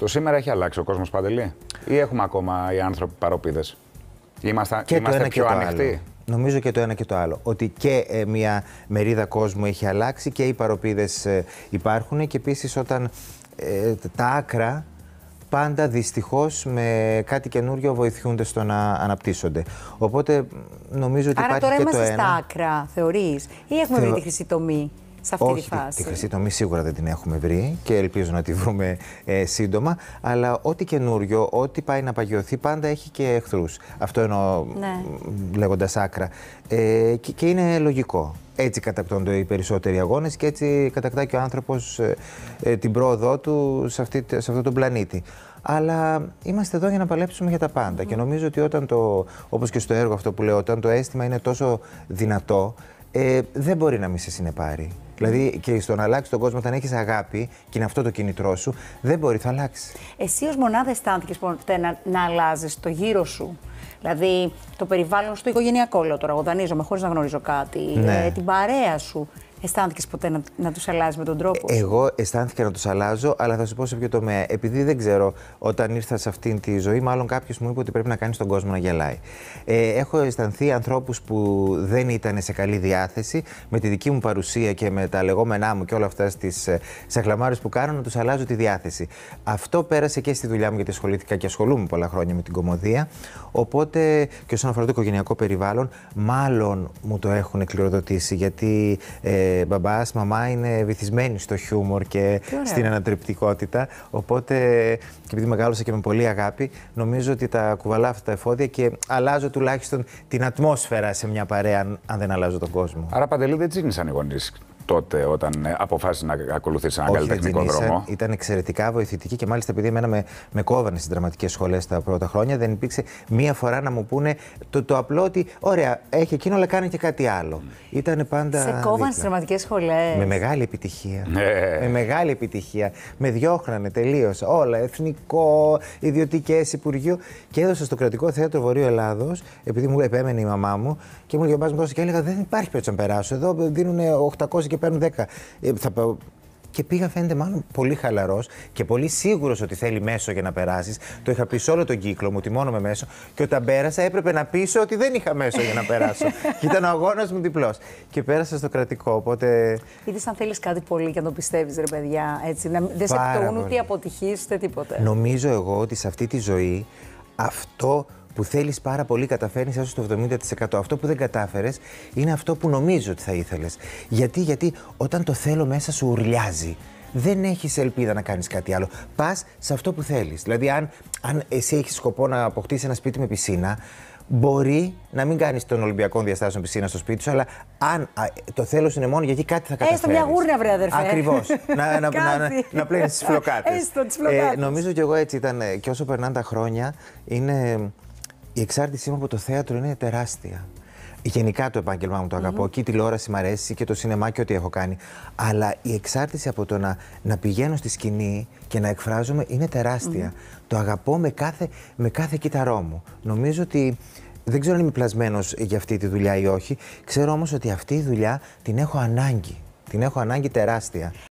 Το σήμερα έχει αλλάξει ο κόσμος παντελή, ή έχουμε ακόμα οι άνθρωποι παροπίδες. Είμαστε, και το ένα πιο και το ανοιχτοί. Άλλο. Νομίζω και το ένα και το άλλο. Ότι και ε, μια μερίδα κόσμου έχει αλλάξει και οι παροπίδες ε, υπάρχουν και επίσης όταν ε, τα άκρα πάντα δυστυχώς με κάτι καινούριο βοηθούνται στο να αναπτύσσονται. Οπότε νομίζω ότι Άρα, υπάρχει και το ένα. Άρα τώρα είμαστε στα άκρα, θεωρείς. ή έχουμε βρει τη χρυσή τομή σε αυτή Όχι, τη φάση. Τη χρυσή τομή σίγουρα δεν την έχουμε βρει και ελπίζω να τη βρούμε ε, σύντομα. Αλλά ό,τι καινούριο, ό,τι πάει να παγιωθεί, πάντα έχει και εχθρούς. Αυτό εννοώ ναι. λέγοντας άκρα. Ε, και, είναι λογικό. Έτσι κατακτώνται οι περισσότεροι αγώνες και έτσι κατακτά και ο άνθρωπος ε, ε, την πρόοδό του σε, αυτή, σε αυτόν τον πλανήτη. Αλλά είμαστε εδώ για να παλέψουμε για τα πάντα. Και νομίζω ότι όταν το, όπως και στο έργο αυτό που λέω, όταν το αίσθημα είναι τόσο δυνατό, ε, δεν μπορεί να μην σε συνεπάρει. Δηλαδή και στο να αλλάξει τον κόσμο, όταν έχεις αγάπη και είναι αυτό το κινητρό σου, δεν μπορεί, να αλλάξει. Εσύ ως μονάδα αισθάνθηκε ποτέ λοιπόν, να, να αλλάζεις το γύρο σου. Δηλαδή το περιβάλλον στο οικογενειακό, λέω τώρα. Εγώ δανείζομαι χωρίς να γνωρίζω κάτι. Ναι. Ε, την παρέα σου. Αισθάνθηκες ποτέ να, να τους αλλάζεις με τον τρόπο. σου εγώ αισθάνθηκα να τους αλλάζω, αλλά θα σου πω σε ποιο τομέα. Επειδή δεν ξέρω, όταν ήρθα σε αυτήν τη ζωή, μάλλον κάποιος μου είπε ότι πρέπει να κάνεις τον κόσμο να γελάει. Ε, έχω αισθανθεί ανθρώπους που δεν ήταν σε καλή διάθεση με τη δική μου παρουσία και με τα λεγόμενά μου και όλα αυτά στις ε, σαχλαμάρε που κάνω, να τους αλλάζω τη διάθεση. Αυτό πέρασε και στη δουλειά μου, γιατί ασχολήθηκα και ασχολούμαι πολλά χρόνια με την κομμωδία. Οπότε και όσον αφορά το οικογενειακό περιβάλλον, μάλλον μου το έχουν κληροδοτήσει. Γιατί ε, μπαμπάς, μαμά είναι βυθισμένοι στο χιούμορ και στην ανατριπτικότητα. Οπότε και επειδή μεγάλωσα και με πολύ αγάπη, νομίζω ότι τα κουβαλάω αυτά τα εφόδια και αλλάζω τουλάχιστον την ατμόσφαιρα σε μια παρέα, αν δεν αλλάζω τον κόσμο. Άρα, Παντελή, δεν τσίγνησαν οι γονείς τότε όταν ε, αποφάσισε να ακολουθήσει έναν καλλιτεχνικό δρόμο. Ήταν εξαιρετικά βοηθητική και μάλιστα επειδή με, με κόβανε στις δραματικές σχολές τα πρώτα χρόνια, δεν υπήρξε μία φορά να μου πούνε το, το απλό ότι ωραία, έχει εκείνο, αλλά κάνει και κάτι άλλο. Mm. Ήταν πάντα. Σε κόβανε στις δραματικές σχολές. Με μεγάλη επιτυχία. Ναι. Με μεγάλη επιτυχία. Με διώχνανε τελείως όλα. Εθνικό, ιδιωτικές, Υπουργείο. Και έδωσα στο κρατικό θέατρο Βορείου Ελλάδος, επειδή μου επέμενε η μαμά μου και μου λέει ο και έλεγα Δεν υπάρχει πια να περάσω. Εδώ δίνουν 800 και παίρνουν 10. Ε, θα, και πήγα, φαίνεται μάλλον πολύ χαλαρός και πολύ σίγουρος ότι θέλει μέσο για να περάσεις. Το είχα πει σε όλο τον κύκλο μου ότι μόνο με μέσο. Και όταν πέρασα, έπρεπε να πείσω ότι δεν είχα μέσο για να περάσω. και ήταν ο αγώνας μου διπλός. Και πέρασα στο κρατικό. Οπότε. Είδες αν θέλεις κάτι πολύ και να το πιστεύεις, ρε παιδιά. Έτσι, να... Δεν σε επιτοούν ούτε αποτυχίε ούτε τίποτα. Νομίζω εγώ ότι σε αυτή τη ζωή αυτό που θέλεις πάρα πολύ καταφέρνεις έστω το 70%. Αυτό που δεν κατάφερες είναι αυτό που νομίζω ότι θα ήθελες. Γιατί, γιατί όταν το θέλω μέσα σου ουρλιάζει. Δεν έχεις ελπίδα να κάνεις κάτι άλλο. Πας σε αυτό που θέλεις. Δηλαδή, αν, αν εσύ έχεις σκοπό να αποκτήσεις ένα σπίτι με πισίνα, Μπορεί να μην κάνεις τον Ολυμπιακό Διαστάσιο πισίνα στο σπίτι σου, αλλά αν το θέλω είναι μόνο γιατί κάτι θα καταφέρει. Έστω μια γούρνα, βρε αδερφέ. Ακριβώς. να να, να, να, να πλένεις τις φλοκάτες. Έστω τις φλοκάτες. Ε, νομίζω κι εγώ έτσι ήταν. Ε, και όσο περνάνε τα χρόνια, είναι η εξάρτησή μου από το θέατρο είναι τεράστια. Γενικά το επάγγελμά μου το αγαπώ mm-hmm. και η τηλεόραση μου αρέσει και το σινεμά και ό,τι έχω κάνει. Αλλά η εξάρτηση από το να, να πηγαίνω στη σκηνή και να εκφράζομαι είναι Το αγαπώ με κάθε, με κάθε κύτταρό μου. Νομίζω ότι δεν ξέρω αν είμαι πλασμένος για αυτή τη δουλειά ή όχι. Ξέρω όμως ότι αυτή η δουλειά την έχω ανάγκη. Την έχω ανάγκη τεράστια.